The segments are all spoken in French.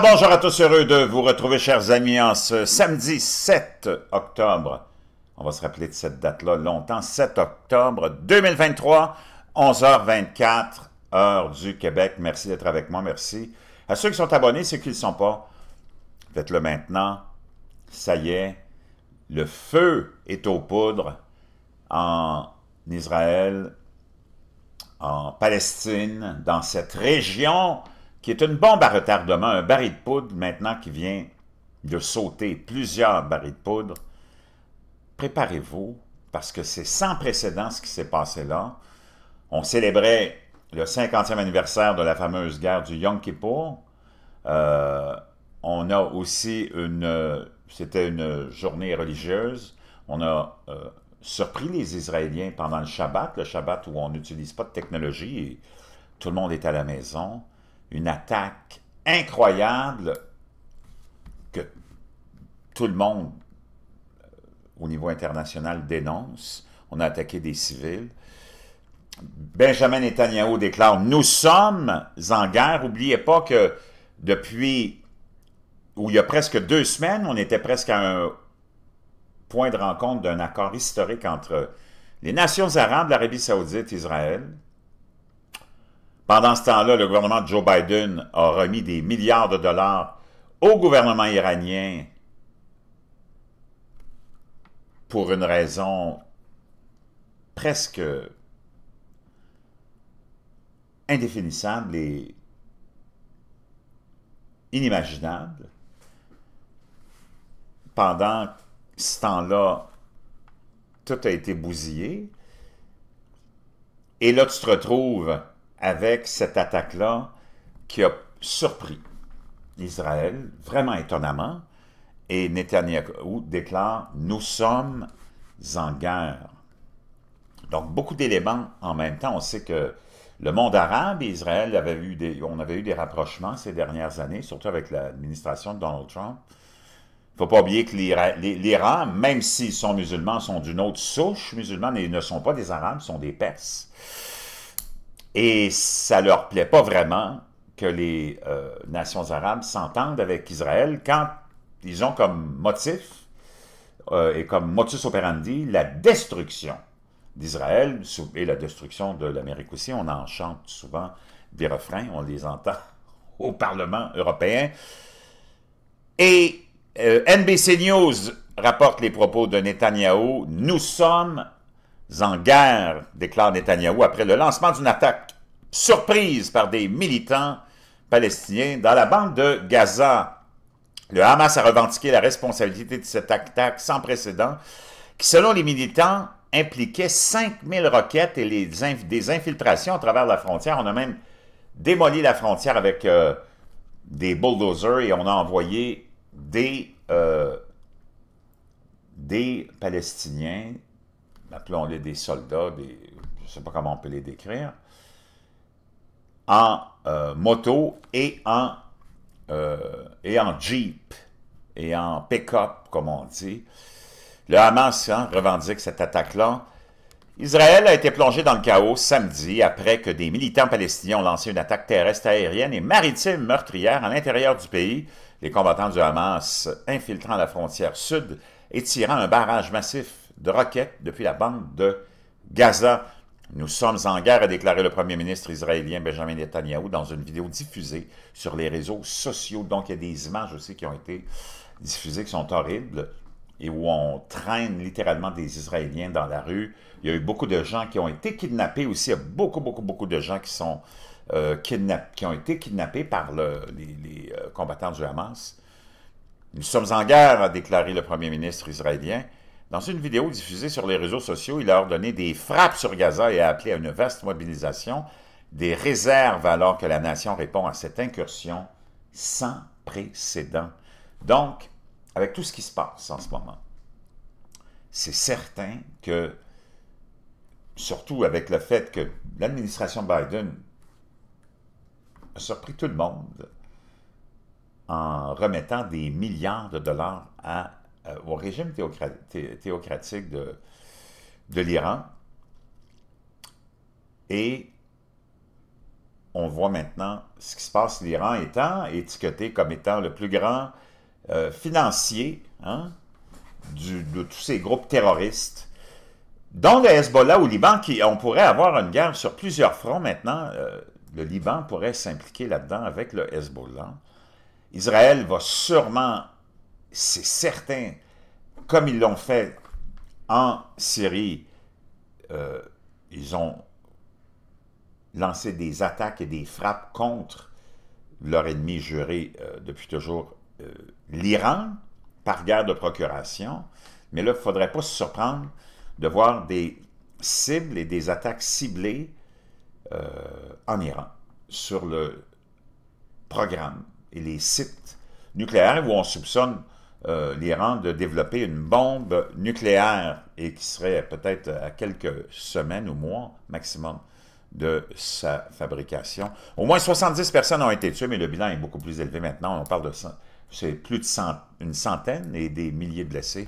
bonjour à tous, heureux de vous retrouver chers amis en ce samedi 7 octobre. On va se rappeler de cette date-là longtemps, 7 octobre 2023, 11h24, heure du Québec. Merci d'être avec moi, merci. À ceux qui sont abonnés, ceux qui ne le sont pas, faites-le maintenant. Ça y est, le feu est aux poudres en Israël, en Palestine, dans cette région qui est une bombe à retardement, un baril de poudre maintenant qui vient de sauter plusieurs barils de poudre. Préparez-vous, parce que c'est sans précédent ce qui s'est passé là. On célébrait le 50e anniversaire de la fameuse guerre du Yom Kippur. Euh, on a aussi une... C'était une journée religieuse. On a euh, surpris les Israéliens pendant le Shabbat, le Shabbat où on n'utilise pas de technologie et tout le monde est à la maison une attaque incroyable que tout le monde euh, au niveau international dénonce. On a attaqué des civils. Benjamin Netanyahu déclare « Nous sommes en guerre ». N'oubliez pas que depuis, où il y a presque deux semaines, on était presque à un point de rencontre d'un accord historique entre les nations arabes, l'Arabie saoudite Israël. Pendant ce temps-là, le gouvernement de Joe Biden a remis des milliards de dollars au gouvernement iranien pour une raison presque indéfinissable et inimaginable. Pendant ce temps-là, tout a été bousillé. Et là, tu te retrouves avec cette attaque-là qui a surpris Israël, vraiment étonnamment, et Netanyahu déclare « Nous sommes en guerre ». Donc, beaucoup d'éléments en même temps. On sait que le monde arabe et Israël, avait eu des, on avait eu des rapprochements ces dernières années, surtout avec l'administration de Donald Trump. Il ne faut pas oublier que l'Iran, même s'ils sont musulmans, sont d'une autre souche musulmane et ne sont pas des Arabes, sont des Perses. Et ça leur plaît pas vraiment que les euh, nations arabes s'entendent avec Israël quand ils ont comme motif euh, et comme motus operandi la destruction d'Israël et la destruction de l'Amérique aussi. On en chante souvent des refrains, on les entend au Parlement européen. Et euh, NBC News rapporte les propos de Netanyahou. Nous sommes en guerre, déclare Netanyahou après le lancement d'une attaque surprise par des militants palestiniens dans la bande de Gaza. Le Hamas a revendiqué la responsabilité de cette attaque sans précédent qui, selon les militants, impliquait 5000 roquettes et des infiltrations à travers la frontière. On a même démoli la frontière avec euh, des bulldozers et on a envoyé des euh, Palestiniens, appelons-les des soldats, je ne sais pas comment on peut les décrire, en euh, moto et en, euh, et en jeep et en pick-up, comme on dit. Le Hamas hein, revendique cette attaque-là. Israël a été plongé dans le chaos samedi après que des militants palestiniens ont lancé une attaque terrestre, aérienne et maritime meurtrière à l'intérieur du pays, les combattants du Hamas infiltrant la frontière sud et tirant un barrage massif de roquettes depuis la bande de Gaza. Nous sommes en guerre, a déclaré le premier ministre israélien Benjamin Netanyahu dans une vidéo diffusée sur les réseaux sociaux. Donc, il y a des images aussi qui ont été diffusées qui sont horribles et où on traîne littéralement des Israéliens dans la rue. Il y a eu beaucoup de gens qui ont été kidnappés aussi. Il y a beaucoup, beaucoup, beaucoup de gens qui, sont, euh, qui ont été kidnappés par les, euh, combattants du Hamas. Nous sommes en guerre, a déclaré le premier ministre israélien. Dans une vidéo diffusée sur les réseaux sociaux, il a ordonné des frappes sur Gaza et a appelé à une vaste mobilisation des réserves alors que la nation répond à cette incursion sans précédent. Donc, avec tout ce qui se passe en ce moment, c'est certain que, surtout avec le fait que l'administration Biden a surpris tout le monde en remettant des milliards de dollars à euh, au régime théocratique de, l'Iran. Et on voit maintenant ce qui se passe. L'Iran étant étiqueté comme étant le plus grand euh, financier hein, de tous ces groupes terroristes, dont le Hezbollah au Liban, qui, on pourrait avoir une guerre sur plusieurs fronts maintenant. Euh, le Liban pourrait s'impliquer là-dedans avec le Hezbollah. Israël va sûrement c'est certain, comme ils l'ont fait en Syrie, euh, ils ont lancé des attaques et des frappes contre leur ennemi juré euh, depuis toujours, euh, l'Iran, par guerre de procuration. Mais là, il ne faudrait pas se surprendre de voir des cibles et des attaques ciblées en Iran sur le programme et les sites nucléaires où on soupçonne euh, l'Iran de développer une bombe nucléaire et qui serait peut-être à quelques semaines ou mois maximum de sa fabrication. Au moins 70 personnes ont été tuées, mais le bilan est beaucoup plus élevé maintenant. On parle de plus de une centaine et des milliers de blessés,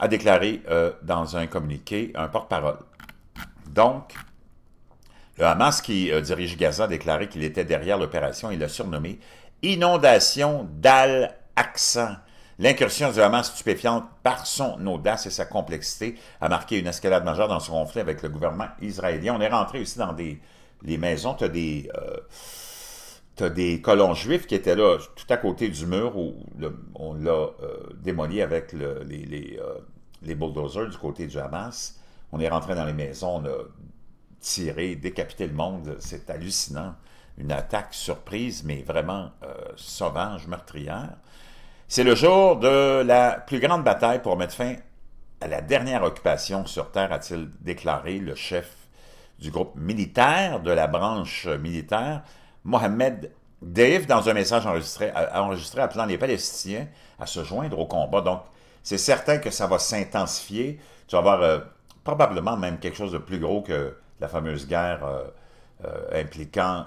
a déclaré euh, dans un communiqué un porte-parole. Donc, le Hamas qui euh, dirige Gaza a déclaré qu'il était derrière l'opération Il l'a surnommée « Inondation d'Al-Aqsa ». L'incursion du Hamas stupéfiante par son audace et sa complexité a marqué une escalade majeure dans ce conflit avec le gouvernement israélien. On est rentré aussi dans des les maisons, tu as euh, des... colons juifs qui étaient là, tout à côté du mur où on l'a euh, démoli avec euh, les, bulldozers du côté du Hamas. On est rentré dans les maisons, on a tiré, décapité le monde. C'est hallucinant. Une attaque surprise, mais vraiment sauvage, meurtrière. C'est le jour de la plus grande bataille pour mettre fin à la dernière occupation sur Terre, a-t-il déclaré le chef du groupe militaire, de la branche militaire, Mohamed Deif, dans un message enregistré, euh, appelant les Palestiniens à se joindre au combat. Donc, c'est certain que ça va s'intensifier. Tu vas avoir euh, probablement même quelque chose de plus gros que la fameuse guerre euh, impliquant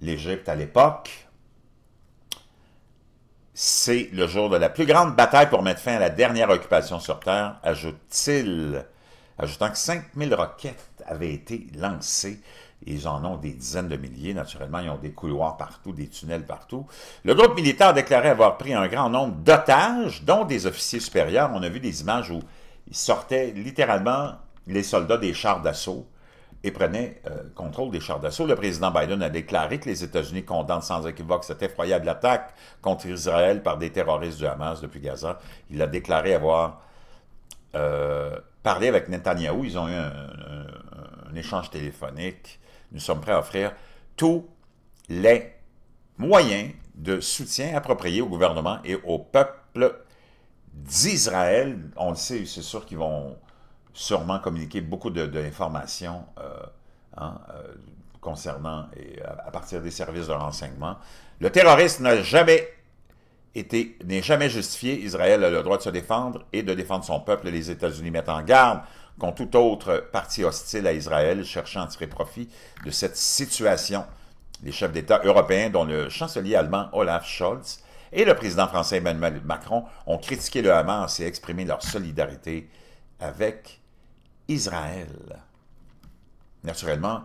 l'Égypte à l'époque, c'est le jour de la plus grande bataille pour mettre fin à la dernière occupation sur Terre, ajoute-t-il, ajoutant que 5000 roquettes avaient été lancées. Ils en ont des dizaines de milliers, naturellement. Ils ont des couloirs partout, des tunnels partout. Le groupe militaire déclarait avoir pris un grand nombre d'otages, dont des officiers supérieurs. On a vu des images où ils sortaient littéralement les soldats des chars d'assaut et prenait euh, contrôle des chars d'assaut. Le président Biden a déclaré que les États-Unis condamnent sans équivoque cette effroyable attaque contre Israël par des terroristes du Hamas depuis Gaza. Il a déclaré avoir euh, parlé avec Netanyahou. Ils ont eu un, un échange téléphonique. Nous sommes prêts à offrir tous les moyens de soutien appropriés au gouvernement et au peuple d'Israël. On le sait, c'est sûr qu'ils vont sûrement communiquer beaucoup d'informations euh, hein, euh, concernant et à, partir des services de renseignement. Le terrorisme n'a jamais été n'est jamais justifié. Israël a le droit de se défendre et de défendre son peuple. Les États-Unis mettent en garde contre tout autre parti hostile à Israël cherchant à tirer profit de cette situation. Les chefs d'État européens, dont le chancelier allemand Olaf Scholz et le président français Emmanuel Macron, ont critiqué le Hamas et exprimé leur solidarité avec Israël. Naturellement,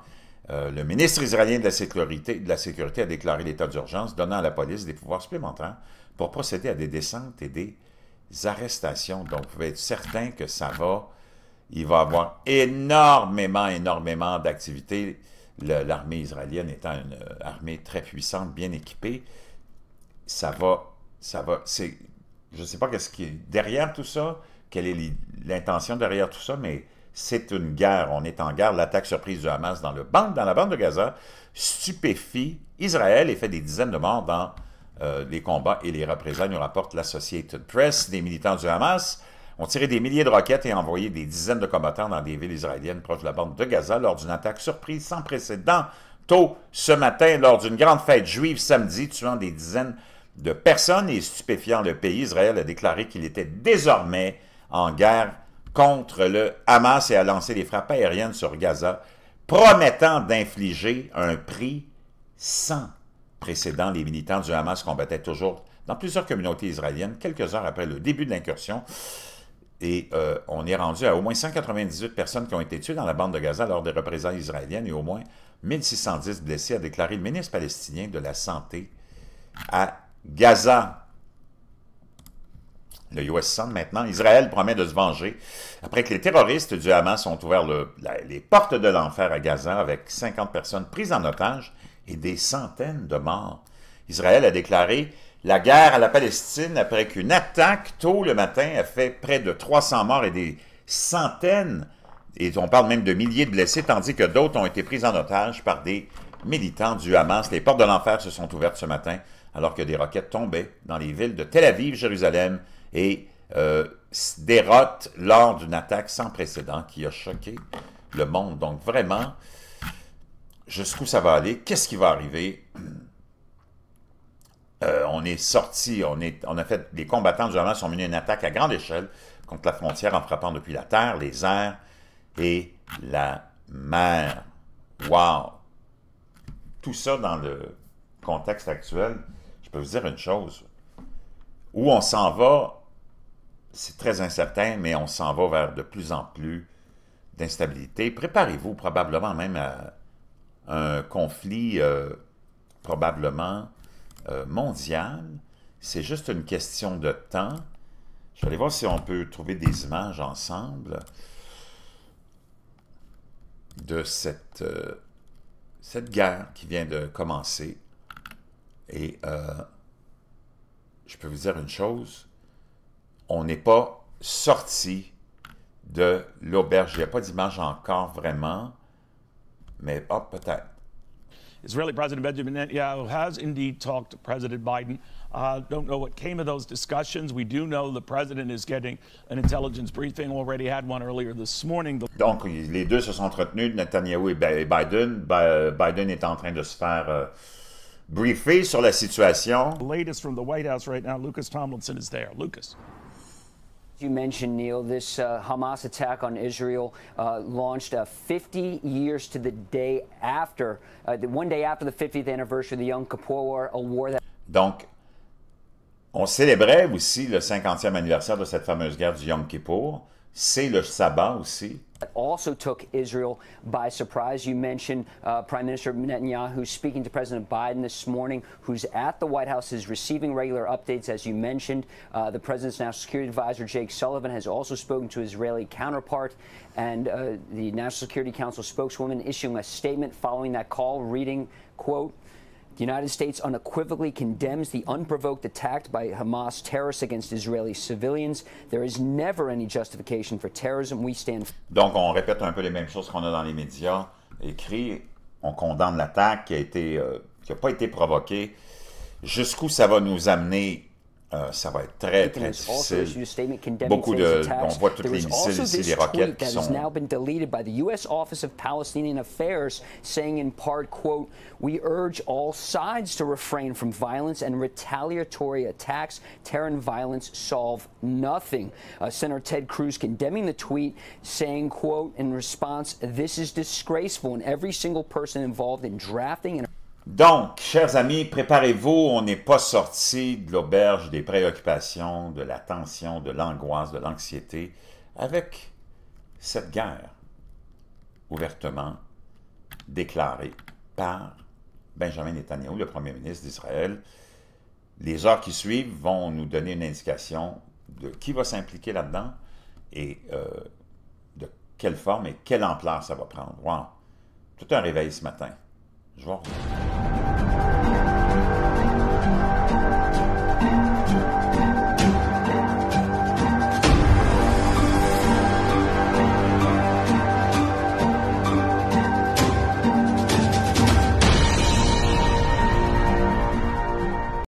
euh, le ministre israélien de la, sécurité, de la Sécurité a déclaré l'état d'urgence, donnant à la police des pouvoirs supplémentaires pour procéder à des descentes et des arrestations. Donc, vous pouvez être certain que ça va. Il va y avoir énormément, énormément d'activités. L'armée israélienne étant une euh, armée très puissante, bien équipée, ça va, ça va. Je ne sais pas qu'est-ce qui est derrière tout ça, quelle est l'intention derrière tout ça, mais c'est une guerre, on est en guerre. L'attaque surprise du Hamas dans, le dans la bande de Gaza stupéfie Israël et fait des dizaines de morts dans euh, les combats et les représailles, nous rapporte l'Associated Press. Des militants du Hamas ont tiré des milliers de roquettes et envoyé des dizaines de combattants dans des villes israéliennes proches de la bande de Gaza lors d'une attaque surprise sans précédent tôt ce matin lors d'une grande fête juive samedi, tuant des dizaines de personnes et stupéfiant le pays. Israël a déclaré qu'il était désormais en guerre contre le Hamas et a lancé des frappes aériennes sur Gaza, promettant d'infliger un prix sans précédent. Les militants du Hamas combattaient toujours dans plusieurs communautés israéliennes quelques heures après le début de l'incursion. Et euh, on est rendu à au moins 198 personnes qui ont été tuées dans la bande de Gaza lors des représailles israéliennes et au moins 1610 blessés, a déclaré le ministre palestinien de la Santé à Gaza. Le US maintenant, Israël promet de se venger après que les terroristes du Hamas ont ouvert les portes de l'enfer à Gaza avec 50 personnes prises en otage et des centaines de morts. Israël a déclaré la guerre à la Palestine après qu'une attaque tôt le matin a fait près de 300 morts et des centaines, et on parle même de milliers de blessés, tandis que d'autres ont été pris en otage par des militants du Hamas. Les portes de l'enfer se sont ouvertes ce matin alors que des roquettes tombaient dans les villes de Tel Aviv, Jérusalem, et euh, dérote lors d'une attaque sans précédent qui a choqué le monde. Donc vraiment, jusqu'où ça va aller, qu'est-ce qui va arriver euh, on est sorti, on, a fait, les combattants du Hamas sont menés une attaque à grande échelle contre la frontière en frappant depuis la terre, les airs et la mer. Wow! Tout ça dans le contexte actuel, je peux vous dire une chose. Où on s'en va c'est très incertain, mais on s'en va vers de plus en plus d'instabilité. Préparez-vous probablement même à un conflit euh, probablement euh, mondial. C'est juste une question de temps. Je vais aller voir si on peut trouver des images ensemble de cette euh, guerre qui vient de commencer. Et je peux vous dire une chose, on n'est pas sorti de l'auberge. Il n'y a pas d'image encore vraiment, mais oh, peut-être. Israeli President Benjamin Netanyahu has indeed talked to President Biden. Uh, don't know what came of those discussions. We do know the president is getting an intelligence briefing. Already had one earlier this morning. Donc, les deux se sont entretenus, Netanyahu et Biden. Biden est en train de se faire euh, briefer sur la situation. The latest from the White House right now, Lucas Tomlinson is there. Lucas. You mentioned, Neil, this uh, Hamas attack on Israel uh, launched uh, 50 years to the day after, uh, the one day after the 50th anniversary of the Yom Kippur War, a war that... Donc, on célébrait aussi le 50e anniversaire de cette fameuse guerre du Yom Kippour c'est le sabbat aussi. That also took Israel by surprise. You mentioned uh, Prime Minister Netanyahu speaking to President Biden this morning, who's at the White House, is receiving regular updates, as you mentioned. Uh, the president's national security advisor, Jake Sullivan, has also spoken to Israeli counterpart, and uh, the National Security Council spokeswoman issuing a statement following that call, reading, quote, The United States unequivocally condemns the unprovoked attack by Hamas terrorists against Israeli civilians. There is never any justification for terrorism. We stand. Donc, on répète un peu les mêmes choses qu'on a dans les médias. Écrit, on condamne l'attaque qui a été, euh, qui n'a pas été provoquée. Jusqu'où ça va nous amener Euh, ça va être très, très difficile. Beaucoup de, on voit toutes les missiles ici, les roquettes qui sont... saying in part, quote, We urge all sides to refrain from violence and retaliatory attacks. Terror and violence solve nothing. Uh, Senator Ted Cruz condemning the tweet, saying, quote, in response, this is disgraceful, and every single person involved in drafting and Donc, chers amis, préparez-vous, on n'est pas sorti de l'auberge des préoccupations, de la tension, de l'angoisse, de l'anxiété, avec cette guerre ouvertement déclarée par Benjamin Netanyahu, le premier ministre d'Israël. Les heures qui suivent vont nous donner une indication de qui va s'impliquer là-dedans et euh, de quelle forme et quelle ampleur ça va prendre. Wow! Tout un réveil ce matin. Je vois.